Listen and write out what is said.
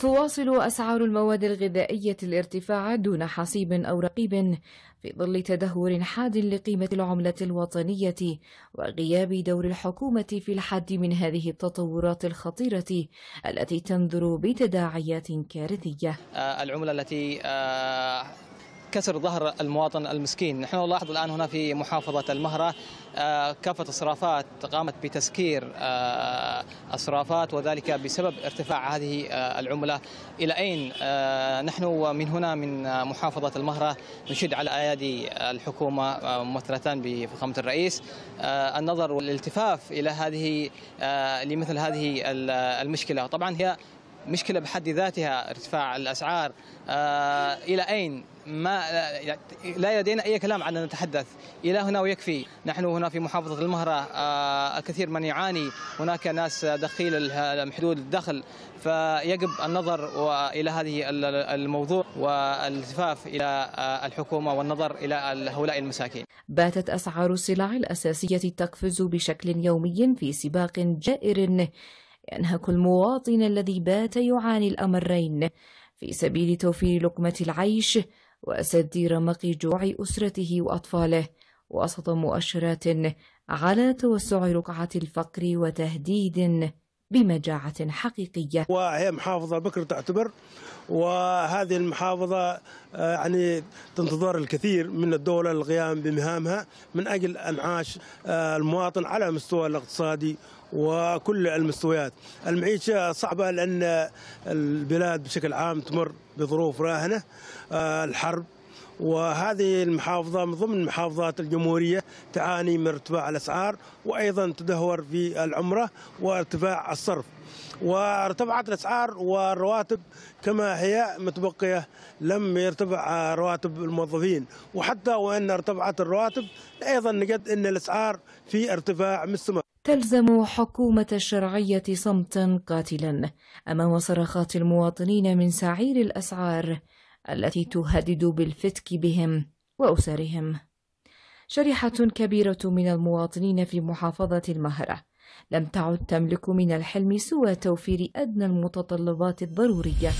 تواصل أسعار المواد الغذائية الارتفاع دون حصيب أو رقيب في ظل تدهور حاد لقيمة العملة الوطنية وغياب دور الحكومة في الحد من هذه التطورات الخطيرة التي تنذر بتداعيات كارثية. آه، العملة التي آه، كسر ظهر المواطن المسكين نحن نلاحظ الآن هنا في محافظة المهرة آه، كافة الصرافات قامت بتسكير آه، الصرافات وذلك بسبب ارتفاع هذه آه، العملة إلى أين نحن من هنا من محافظة المهرة نشد على أيادي الحكومة ممثلتان بفخامة الرئيس النظر والالتفاف إلى هذه لمثل هذه المشكلة طبعا هي مشكله بحد ذاتها ارتفاع الاسعار آه الى اين ما لا لدينا اي كلام عن ان نتحدث الى هنا ويكفي نحن هنا في محافظه المهره آه الكثير من يعاني هناك ناس دخيل محدود الدخل فيجب النظر الى هذه الموضوع والالتفاف الى آه، الحكومه والنظر الى هؤلاء المساكين باتت اسعار السلع الاساسيه تقفز بشكل يومي في سباق جائر ينهك المواطن الذي بات يعاني الأمرين في سبيل توفير لقمة العيش وسد رمق جوع أسرته وأطفاله وسط مؤشرات على توسع رقعة الفقر وتهديد بمجاعة حقيقية وهي محافظة بكر تعتبر وهذه المحافظة آه، يعني تنتظر الكثير من الدولة القيام بمهامها من أجل إنعاش آه، المواطن على مستوى الاقتصادي وكل المستويات المعيشة صعبة لأن البلاد بشكل عام تمر بظروف راهنة آه، الحرب وهذه المحافظة من ضمن محافظات الجمهورية تعاني من ارتفاع الأسعار وأيضا تدهور في العمرة وارتفاع الصرف وارتفعت الاسعار والرواتب كما هي متبقيه لم يرتفع رواتب الموظفين وحتى وان ارتفعت الرواتب ايضا نجد ان الاسعار في ارتفاع مستمر تلزم حكومة الشرعية صمتا قاتلا أمام صرخات المواطنين من سعير الأسعار التي تهدد بالفتك بهم وأسرهم شريحة كبيرة من المواطنين في محافظة المهرة لم تعد تملك من الحلم سوى توفير أدنى المتطلبات الضرورية